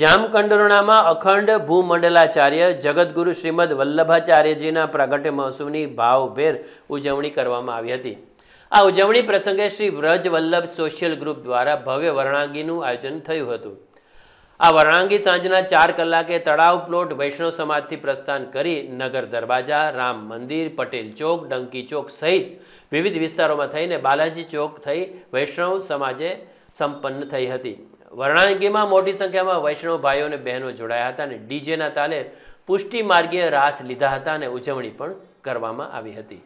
જામકંડોરણામાં અખંડ ભૂમંડલાચાર્ય જગદગુરુ શ્રીમદ વલ્લભાચાર્યજીના પ્રગટ મહોત્સવની ભાવભેર ઉજવણી કરવામાં આવી હતી આ ઉજવણી પ્રસંગે શ્રી વ્રજ વલ્લભ સોશિયલ ગ્રુપ દ્વારા ભવ્ય વર્ણાંગીનું આયોજન થયું હતું આ વર્ણાંગી સાંજના ચાર કલાકે તળાવ પ્લોટ વૈષ્ણવ સમાજથી પ્રસ્થાન કરી નગર દરવાજા રામ મંદિર પટેલ ચોક ડંકી ચોક સહિત વિવિધ વિસ્તારોમાં થઈને બાલાજી ચોક થઈ વૈષ્ણવ સમાજે સંપન્ન થઈ હતી વર્ણાંગીમાં મોટી સંખ્યામાં વૈષ્ણવ ભાઈઓ અને બહેનો જોડાયા હતા અને ડીજેના તાલે પુષ્ટિ માર્ગે રાસ લીધા હતા અને ઉજવણી પણ કરવામાં આવી હતી